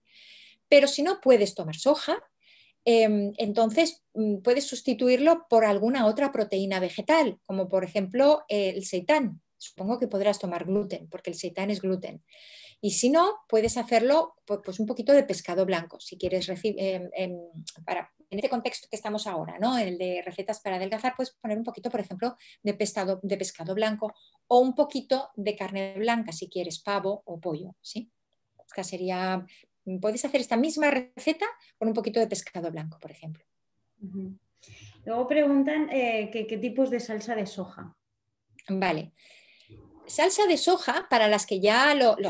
Pero si no puedes tomar soja, em, entonces mm, puedes sustituirlo por alguna otra proteína vegetal, como por ejemplo eh, el seitán. Supongo que podrás tomar gluten, porque el seitán es gluten. Y si no, puedes hacerlo pues, un poquito de pescado blanco, si quieres em, em, para, en este contexto que estamos ahora, ¿no? el de recetas para adelgazar, puedes poner un poquito, por ejemplo, de, pescado, de pescado blanco o un poquito de carne blanca, si quieres pavo o pollo. ¿sí? Esta sería podéis hacer esta misma receta con un poquito de pescado blanco, por ejemplo. Luego preguntan eh, qué tipos de salsa de soja. Vale. Salsa de soja, para las que ya la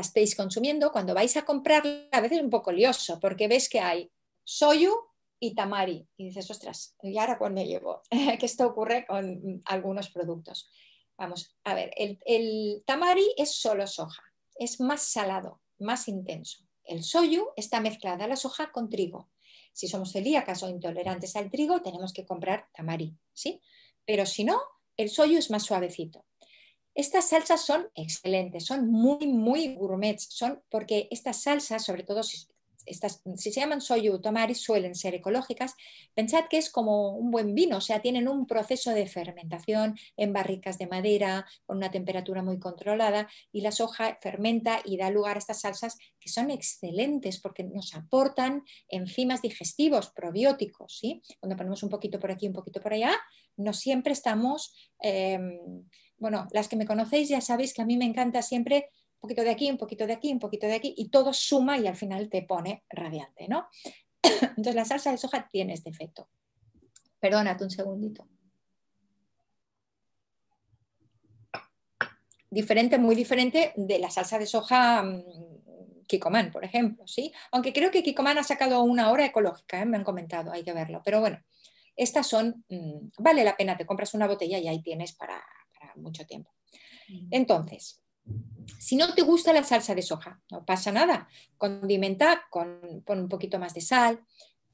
estéis consumiendo, cuando vais a comprarla, a veces es un poco lioso, porque ves que hay soyu y tamari. Y dices, ostras, ¿y ahora cuándo llevo? que esto ocurre con algunos productos. Vamos, a ver, el tamari es solo soja, es más salado, más intenso el soyu está mezclada la soja con trigo. Si somos celíacas o intolerantes al trigo, tenemos que comprar tamarí, ¿sí? Pero si no, el soyu es más suavecito. Estas salsas son excelentes, son muy, muy gourmets, son porque estas salsas, sobre todo si estas, si se llaman soyu tomari, suelen ser ecológicas, pensad que es como un buen vino, o sea, tienen un proceso de fermentación en barricas de madera, con una temperatura muy controlada, y la soja fermenta y da lugar a estas salsas que son excelentes porque nos aportan enzimas digestivos, probióticos, Cuando ponemos un poquito por aquí, un poquito por allá, no siempre estamos, em, bueno, las que me conocéis ya sabéis que a mí me encanta siempre un poquito de aquí, un poquito de aquí, un poquito de aquí, y todo suma y al final te pone radiante, ¿no? Entonces la salsa de soja tiene este efecto. Perdónate un segundito. Diferente, muy diferente de la salsa de soja mm, Kikoman, por ejemplo, ¿sí? Aunque creo que Kikoman ha sacado una hora ecológica, ¿eh? me han comentado, hay que verlo. Pero bueno, estas son, mm, vale la pena, te compras una botella y ahí tienes para mucho tiempo. Mm. Entonces, si no te gusta la salsa de soja, no pasa nada. Condimenta con, pon un poquito más de sal.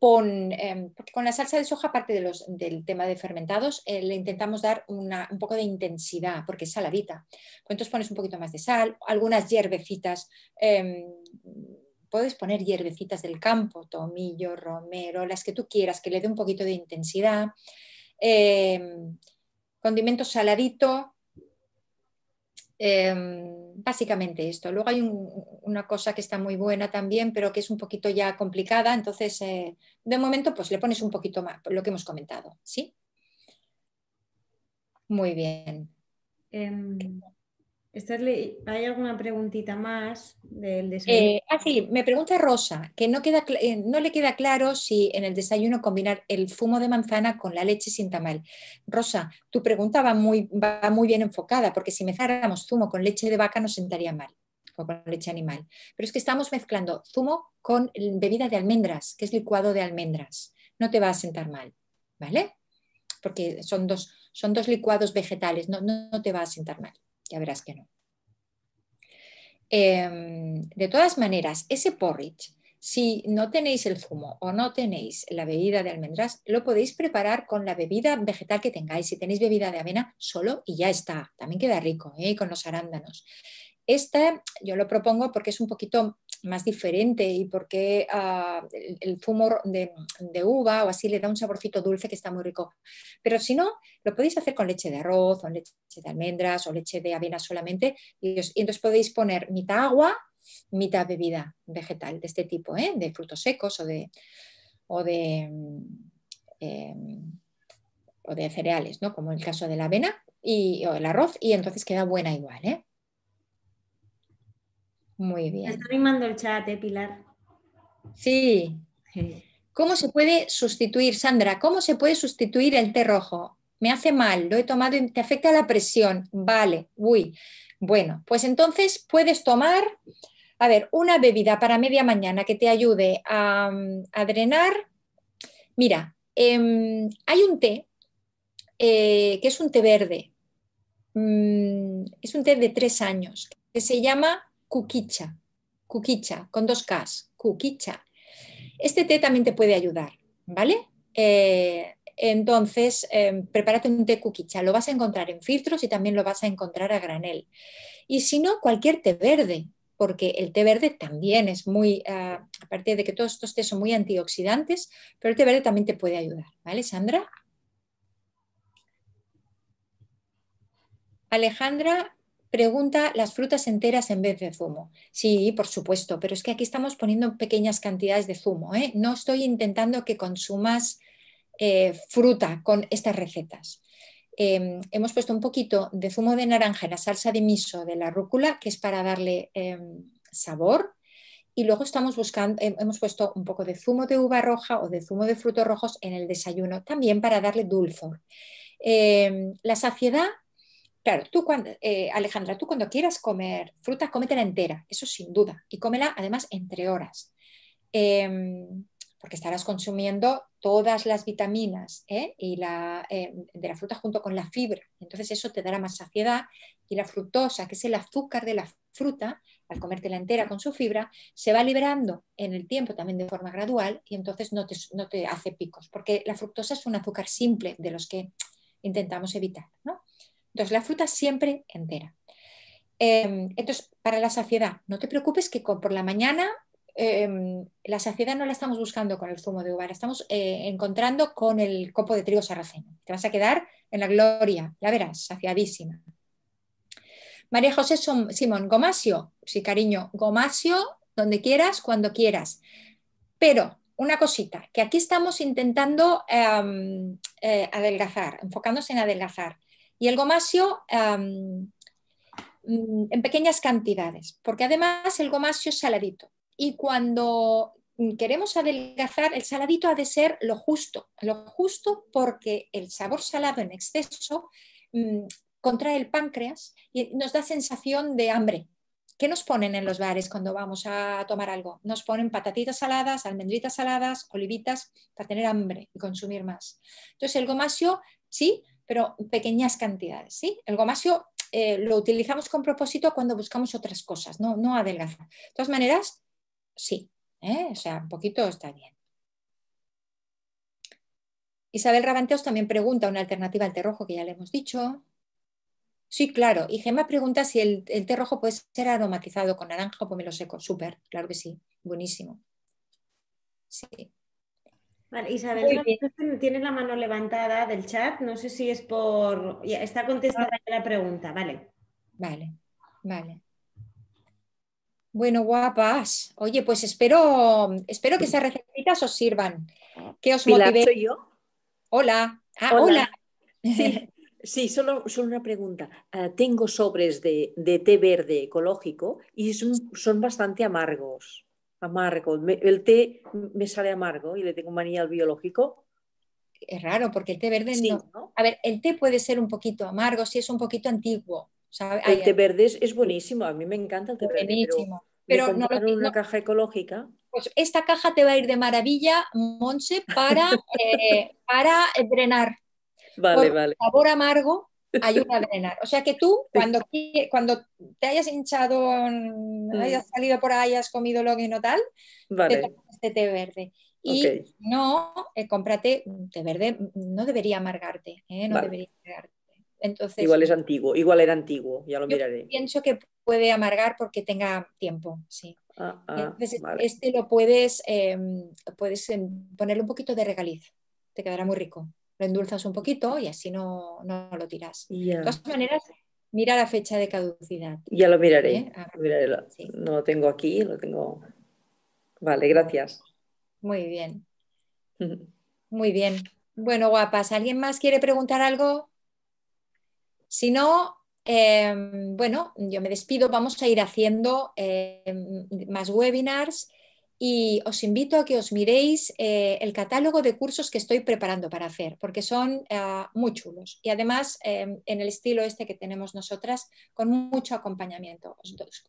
Em, con la salsa de soja, aparte del tema de fermentados, eh, le intentamos dar un poco de intensidad porque es saladita. Pues entonces pones un poquito más de sal, algunas hierbecitas. Em, puedes poner hierbecitas del campo, tomillo, romero, las que tú quieras, que le dé un poquito de intensidad. Em, condimento saladito, Em, básicamente esto. Luego hay una cosa que está muy buena también, pero que es un poquito ya complicada. Entonces, eh, de momento, pues le pones un poquito más, lo que hemos comentado, ¿sí? Muy bien. Em, ¿Hay alguna preguntita más del desayuno? Eh, ah, sí, me pregunta Rosa, que eh, no, le queda claro si en el desayuno combinar el zumo de manzana con la leche sin mal. Rosa, tu pregunta va muy, bien enfocada, porque si mezcláramos zumo con leche de vaca nos sentaría mal, o con leche animal. Pero es que estamos mezclando zumo con bebida de almendras, que es licuado de almendras. No te va a sentar mal, ¿vale? Porque son dos, licuados vegetales, no te va a sentar mal ya verás que no. Em, de todas maneras, ese porridge, si no tenéis el zumo o no tenéis la bebida de almendras, lo podéis preparar con la bebida vegetal que tengáis. Si tenéis bebida de avena, solo y ya está. También queda rico, ¿eh? con los arándanos. Esta yo lo propongo porque es un poquito más diferente y porque ah, el, zumo de, uva o así le da un saborcito dulce que está muy rico. Pero si no, lo podéis hacer con leche de arroz o leche de almendras o leche de avena solamente y, entonces podéis poner mitad agua, mitad bebida vegetal de este tipo, ¿eh? de frutos secos em, o de, cereales, ¿no? como el caso de la avena y, o el arroz y entonces queda buena igual. ¿eh? Muy bien. Está mando el chat, eh, Pilar? Sí. ¿Cómo se puede sustituir, Sandra? ¿Cómo se puede sustituir el té rojo? Me hace mal, lo he tomado y te afecta la presión. Vale, uy. Bueno, pues entonces puedes tomar, a ver, una bebida para media mañana que te ayude a, mm, drenar. Mira, em, hay un té eh, que es un té verde, mm, es un té de tres años, que se llama Cuquicha, cuquicha, con dos Ks, cuquicha. Este té también te puede ayudar, ¿vale? Eh, entonces, em, prepárate un té cuquicha. Lo vas a encontrar en filtros y también lo vas a encontrar a granel. Y si no, cualquier té verde, porque el té verde también es muy, ah, aparte de que todos estos tés son muy antioxidantes, pero el té verde también te puede ayudar. ¿Vale, Sandra? Alejandra Pregunta las frutas enteras en vez de zumo. Sí, por supuesto, pero es que aquí estamos poniendo pequeñas cantidades de zumo. ¿eh? No estoy intentando que consumas eh, fruta con estas recetas. Em, hemos puesto un poquito de zumo de naranja en la salsa de miso de la rúcula, que es para darle em, sabor. Y luego estamos buscando, hemos puesto un poco de zumo de uva roja o de zumo de frutos rojos en el desayuno, también para darle dulzor. Em, la saciedad Claro, tú cuando, eh, Alejandra, tú cuando quieras comer fruta, cómetela entera, eso sin duda, y cómela además entre horas, em, porque estarás consumiendo todas las vitaminas ¿eh? y la, em, de la fruta junto con la fibra, entonces eso te dará más saciedad y la fructosa, que es el azúcar de la fruta, al comértela entera con su fibra, se va liberando en el tiempo también de forma gradual y entonces no te, no te hace picos, porque la fructosa es un azúcar simple de los que intentamos evitar, ¿no? Entonces, la fruta siempre entera. Em, entonces, para la saciedad, no te preocupes que por la mañana em, la saciedad no la estamos buscando con el zumo de uva, la estamos eh, encontrando con el copo de trigo sarraceno. Te vas a quedar en la gloria, La verás, saciadísima. María José Simón, Gomasio, sí cariño, Gomasio, donde quieras, cuando quieras. Pero una cosita, que aquí estamos intentando em, eh, adelgazar, enfocándonos en adelgazar y el gomasio mm, en pequeñas cantidades, porque además el gomasio es saladito y cuando queremos adelgazar, el saladito ha de ser lo justo, lo justo porque el sabor salado en exceso mm, contrae el páncreas y nos da sensación de hambre. ¿Qué nos ponen en los bares cuando vamos a tomar algo? Nos ponen patatitas saladas, almendritas saladas, olivitas para tener hambre y consumir más. Entonces el gomasio sí pero pequeñas cantidades, ¿sí? El gomasio eh, lo utilizamos con propósito cuando buscamos otras cosas, no, no adelgazar. De todas maneras, sí, ¿eh? o sea, un poquito está bien. Isabel Rabanteos también pregunta una alternativa al té rojo, que ya le hemos dicho. Sí, claro. Y Gemma pregunta si el, el té rojo puede ser aromatizado con naranja o pomelo seco. Súper, claro que sí. Buenísimo. Sí. Vale, Isabel tiene la mano levantada del chat, no sé si es por... está contestada ah. la pregunta, vale. Vale, vale. Bueno, guapas. Oye, pues espero, espero que esas recetitas os sirvan. Que os Pilar, motive. Soy yo? Hola. Ah, hola. Sí, solo, una pregunta. Ah, tengo sobres de, té verde ecológico y son, son bastante amargos amargo. el té me sale amargo y le tengo manía al biológico. Es raro, porque el té verde no. A ver, el té puede ser un poquito amargo si es un poquito antiguo. El té verde es, buenísimo, a mí me encanta el té verde. Pero, pero no lo, una caja ecológica. Pues esta caja te va a ir de maravilla, Monse, para, eh, para drenar. Vale, vale. Sabor amargo ayuda a drenar. O sea que tú, cuando, cuando te hayas hinchado, mm, mm. hayas salido por ahí, has comido lo que no tal, te tomas este té verde. Y no, eh, cómprate té verde, mm, no debería amargarte, eh, no debería amargarte. Entonces, igual es antiguo, igual era antiguo, ya lo yo Pienso que puede amargar porque tenga tiempo, sí. Ah, ah, Entonces, este lo puedes, em, puedes em, ponerle un poquito de regaliz, te quedará muy rico lo endulzas un poquito y así no, lo tiras. De todas maneras, mira la fecha de caducidad. Ya lo miraré. ¿Eh? No lo tengo aquí, lo tengo. Vale, gracias. Muy bien. Muy bien. Bueno, guapas, ¿alguien más quiere preguntar algo? Si no, em, bueno, yo me despido. Vamos a ir haciendo em, más webinars y os invito a que os miréis eh, el catálogo de cursos que estoy preparando para hacer, porque son ah, muy chulos y además em, en el estilo este que tenemos nosotras, con mucho acompañamiento.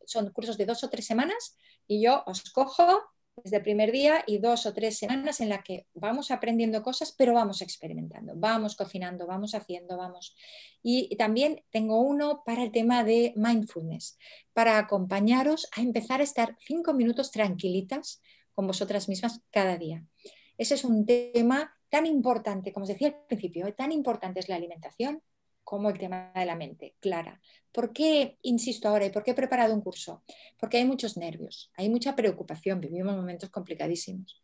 Son cursos de dos o tres semanas y yo os cojo desde el primer día y dos o tres semanas en las que vamos aprendiendo cosas, pero vamos experimentando, vamos cocinando, vamos haciendo, vamos. Y también tengo uno para el tema de mindfulness, para acompañaros a empezar a estar cinco minutos tranquilitas con vosotras mismas cada día. Ese es un tema tan importante, como os decía al principio, ¿eh? tan importante es la alimentación, como el tema de la mente, Clara. ¿Por qué insisto ahora y por qué he preparado un curso? Porque hay muchos nervios, hay mucha preocupación, vivimos momentos complicadísimos.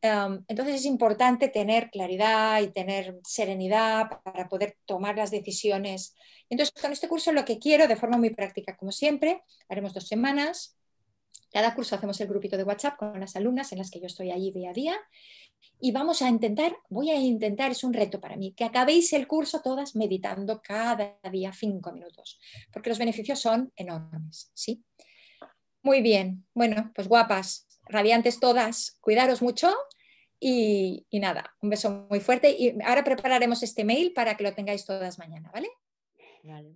Em, entonces es importante tener claridad y tener serenidad para poder tomar las decisiones. Entonces con este curso lo que quiero de forma muy práctica, como siempre, haremos dos semanas. Cada curso hacemos el grupito de WhatsApp con las alumnas en las que yo estoy allí día a día y vamos a intentar, voy a intentar, es un reto para mí, que acabéis el curso todas meditando cada día cinco minutos, porque los beneficios son enormes, ¿sí? Muy bien, bueno, pues guapas, radiantes todas, cuidaros mucho y, nada, un beso muy fuerte y ahora prepararemos este mail para que lo tengáis todas mañana, ¿vale? vale